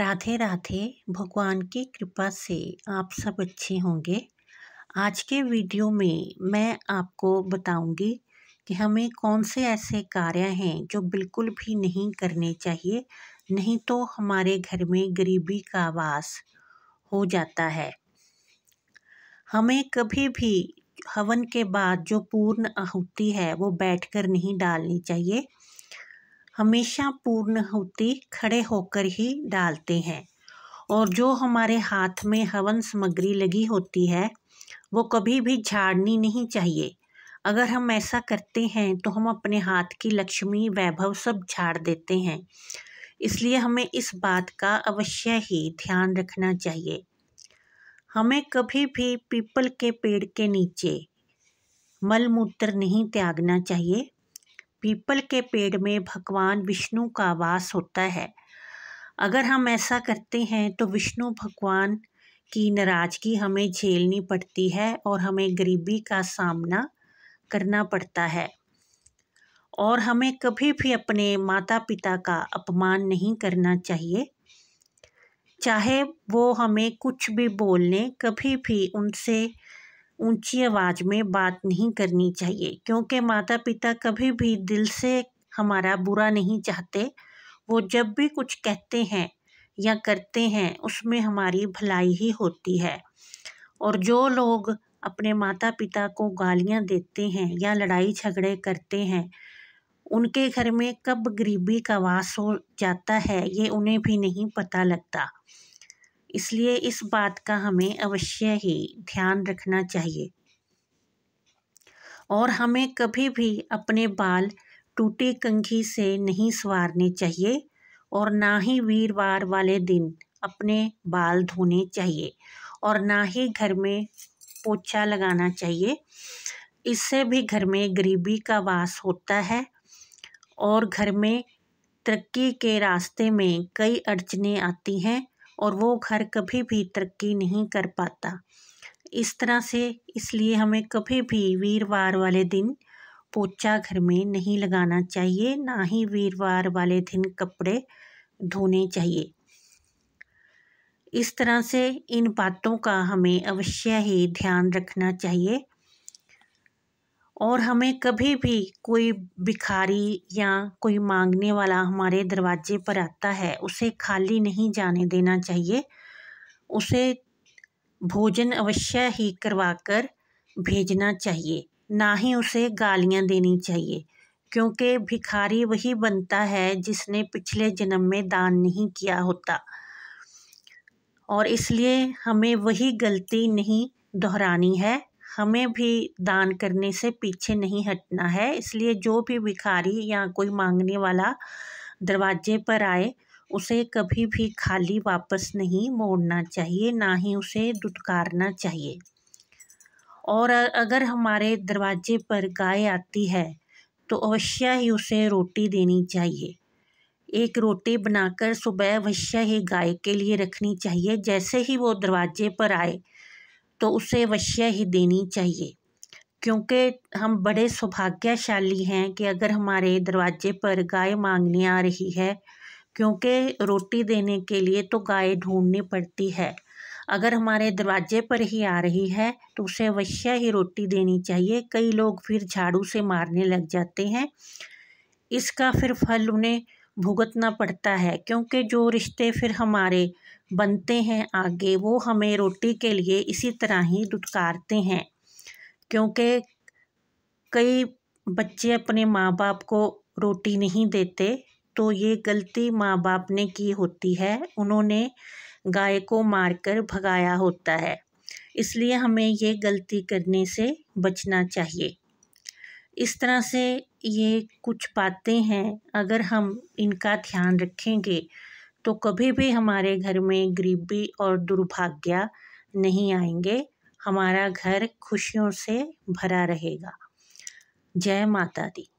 राधे राधे भगवान की कृपा से आप सब अच्छे होंगे आज के वीडियो में मैं आपको बताऊंगी कि हमें कौन से ऐसे कार्य हैं जो बिल्कुल भी नहीं करने चाहिए नहीं तो हमारे घर में गरीबी का वास हो जाता है हमें कभी भी हवन के बाद जो पूर्ण आहुति है वो बैठकर नहीं डालनी चाहिए हमेशा पूर्ण होती खड़े होकर ही डालते हैं और जो हमारे हाथ में हवन सामग्री लगी होती है वो कभी भी झाड़नी नहीं चाहिए अगर हम ऐसा करते हैं तो हम अपने हाथ की लक्ष्मी वैभव सब झाड़ देते हैं इसलिए हमें इस बात का अवश्य ही ध्यान रखना चाहिए हमें कभी भी पीपल के पेड़ के नीचे मल मूत्र नहीं त्यागना चाहिए पीपल के पेड़ में भगवान विष्णु का वास होता है अगर हम ऐसा करते हैं तो विष्णु भगवान की नाराज़गी हमें झेलनी पड़ती है और हमें गरीबी का सामना करना पड़ता है और हमें कभी भी अपने माता पिता का अपमान नहीं करना चाहिए चाहे वो हमें कुछ भी बोलने कभी भी उनसे ऊंची आवाज़ में बात नहीं करनी चाहिए क्योंकि माता पिता कभी भी दिल से हमारा बुरा नहीं चाहते वो जब भी कुछ कहते हैं या करते हैं उसमें हमारी भलाई ही होती है और जो लोग अपने माता पिता को गालियाँ देते हैं या लड़ाई झगड़े करते हैं उनके घर में कब गरीबी का वास हो जाता है ये उन्हें भी नहीं पता लगता इसलिए इस बात का हमें अवश्य ही ध्यान रखना चाहिए और हमें कभी भी अपने बाल टूटी कंघी से नहीं सवारने चाहिए और ना ही वीरवार वाले दिन अपने बाल धोने चाहिए और ना ही घर में पोछा लगाना चाहिए इससे भी घर में गरीबी का वास होता है और घर में तरक्की के रास्ते में कई अड़चने आती हैं और वो घर कभी भी तरक्की नहीं कर पाता इस तरह से इसलिए हमें कभी भी वीरवार वाले दिन पोचा घर में नहीं लगाना चाहिए ना ही वीरवार वाले दिन कपड़े धोने चाहिए इस तरह से इन बातों का हमें अवश्य ही ध्यान रखना चाहिए और हमें कभी भी कोई भिखारी या कोई मांगने वाला हमारे दरवाजे पर आता है उसे खाली नहीं जाने देना चाहिए उसे भोजन अवश्य ही करवाकर भेजना चाहिए ना ही उसे गालियां देनी चाहिए क्योंकि भिखारी वही बनता है जिसने पिछले जन्म में दान नहीं किया होता और इसलिए हमें वही गलती नहीं दोहरानी है हमें भी दान करने से पीछे नहीं हटना है इसलिए जो भी भिखारी या कोई मांगने वाला दरवाजे पर आए उसे कभी भी खाली वापस नहीं मोड़ना चाहिए ना ही उसे दुटकारना चाहिए और अगर हमारे दरवाजे पर गाय आती है तो अवश्य ही उसे रोटी देनी चाहिए एक रोटी बनाकर सुबह अवश्य ही गाय के लिए रखनी चाहिए जैसे ही वो दरवाजे पर आए तो उसे अवश्य ही देनी चाहिए क्योंकि हम बड़े सौभाग्यशाली हैं कि अगर हमारे दरवाजे पर गाय मांगने आ रही है क्योंकि रोटी देने के लिए तो गाय ढूंढनी पड़ती है अगर हमारे दरवाजे पर ही आ रही है तो उसे अवश्य ही रोटी देनी चाहिए कई लोग फिर झाड़ू से मारने लग जाते हैं इसका फिर फल उन्हें भुगतना पड़ता है क्योंकि जो रिश्ते फिर हमारे बनते हैं आगे वो हमें रोटी के लिए इसी तरह ही दुटकारते हैं क्योंकि कई बच्चे अपने माँ बाप को रोटी नहीं देते तो ये गलती माँ बाप ने की होती है उन्होंने गाय को मारकर भगाया होता है इसलिए हमें ये गलती करने से बचना चाहिए इस तरह से ये कुछ बातें हैं अगर हम इनका ध्यान रखेंगे तो कभी भी हमारे घर में गरीबी और दुर्भाग्य नहीं आएंगे हमारा घर खुशियों से भरा रहेगा जय माता दी